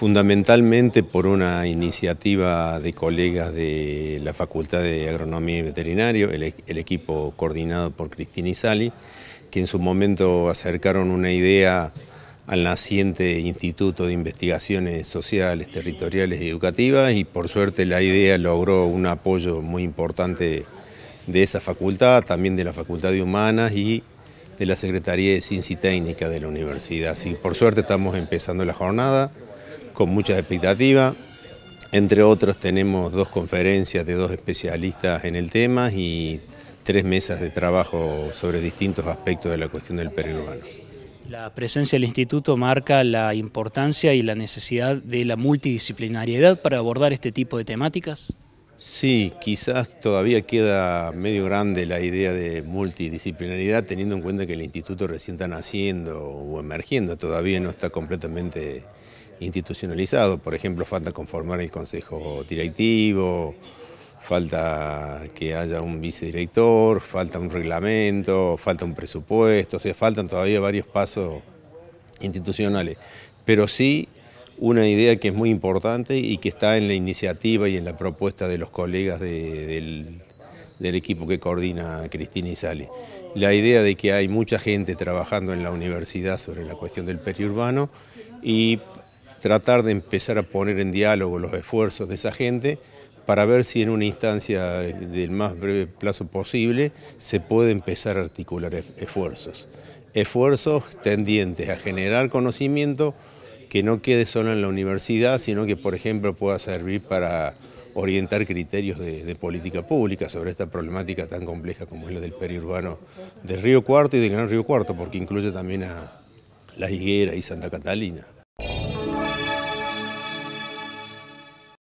fundamentalmente por una iniciativa de colegas de la Facultad de Agronomía y Veterinario, el, e-, equipo coordinado por Cristina Sali, que en su momento acercaron una idea al naciente Instituto de Investigaciones Sociales, Territoriales y Educativas y por suerte la idea logró un apoyo muy importante de esa facultad, también de la Facultad de Humanas y de la Secretaría de Ciencia y Técnica de la Universidad. Así por suerte estamos empezando la jornada con muchas expectativas. Entre otros tenemos dos conferencias de dos especialistas en el tema y tres mesas de trabajo sobre distintos aspectos de la cuestión del periurbano. La presencia del instituto marca la importancia y la necesidad de la multidisciplinariedad para abordar este tipo de temáticas. Sí, quizás todavía queda medio grande la idea de multidisciplinariedad teniendo en cuenta que el instituto recién está naciendo o emergiendo, todavía no está completamente institucionalizado. Por ejemplo, falta conformar el consejo directivo, falta que haya un vicedirector, falta un reglamento, falta un presupuesto, o sea, faltan todavía varios pasos institucionales. Pero sí una idea que es muy importante y que está en la iniciativa y en la propuesta de los colegas del, equipo que coordina Cristina y Sale. La idea de que hay mucha gente trabajando en la universidad sobre la cuestión del periurbano y tratar de empezar a poner en diálogo los esfuerzos de esa gente para ver si en una instancia del más breve plazo posible se puede empezar a articular esfuerzos. Esfuerzos tendientes a generar conocimiento que no quede solo en la universidad, sino que por ejemplo pueda servir para orientar criterios de, política pública sobre esta problemática tan compleja como es la del periurbano del Río Cuarto y del Gran Río Cuarto, porque incluye también a La Higuera y Santa Catalina.